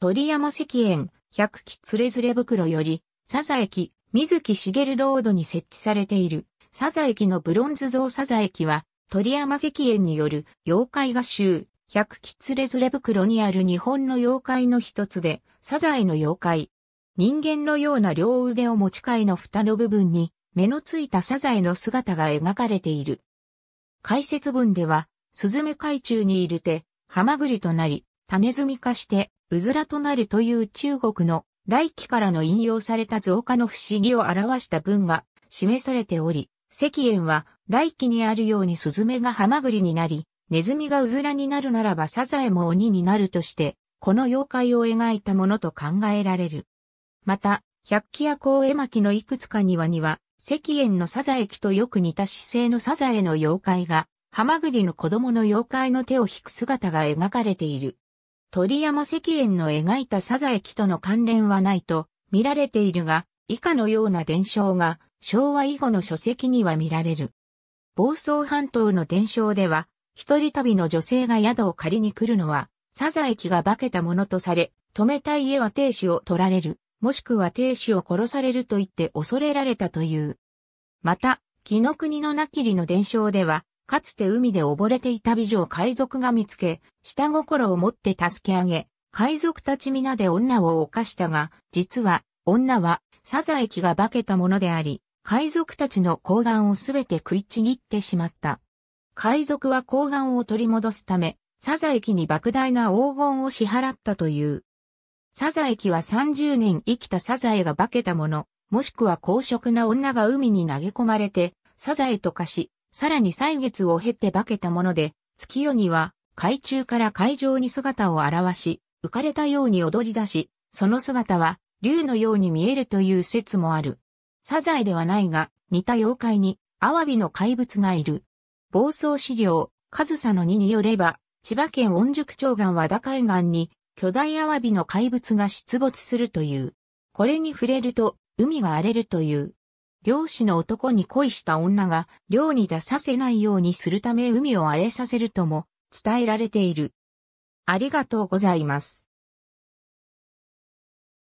鳥山石園、百鬼連れづれ袋より、サザ駅、水木しげるロードに設置されている、サザ駅のブロンズ像サザ駅は、鳥山石園による妖怪画集、百鬼連れづれ袋にある日本の妖怪の一つで、サザエの妖怪。人間のような両腕を持ち替えの蓋の部分に、目のついたサザエの姿が描かれている。解説文では、スズメ海中にいる手、ハマグリとなり、種積み化して、うずらとなるという中国の来期からの引用された増加の不思議を表した文が示されており、石炎は来期にあるようにスズメがハマグリになり、ネズミがうずらになるならばサザエも鬼になるとして、この妖怪を描いたものと考えられる。また、百鬼夜行絵巻のいくつか庭には、石炎のサザエ木とよく似た姿勢のサザエの妖怪が、ハマグリの子供の妖怪の手を引く姿が描かれている。鳥山石燕の描いたサザエキとの関連はないと見られているが、以下のような伝承が昭和以後の書籍には見られる。房総半島の伝承では、一人旅の女性が宿を借りに来るのは、サザエキが化けたものとされ、止めた家は亭主を取られる、もしくは亭主を殺されると言って恐れられたという。また、木の国のなきりの伝承では、かつて海で溺れていた美女を海賊が見つけ、下心を持って助け上げ、海賊たち皆で女を犯したが、実は、女は、サザエキが化けたものであり、海賊たちの睾丸をすべて食いちぎってしまった。海賊は睾丸を取り戻すため、サザエキに莫大な黄金を支払ったという。サザエキは30年生きたサザエが化けたもの、もしくは公職な女が海に投げ込まれて、サザエと化し、さらに歳月を経て化けたもので、月夜には海中から海上に姿を現し、浮かれたように踊り出し、その姿は竜のように見えるという説もある。サザエではないが、似た妖怪に、アワビの怪物がいる。暴走資料、上総の2によれば、千葉県御宿町岸和田海岸に、巨大アワビの怪物が出没するという。これに触れると、海が荒れるという。漁師の男に恋した女が漁に出させないようにするため海を荒れさせるとも伝えられている。ありがとうございます。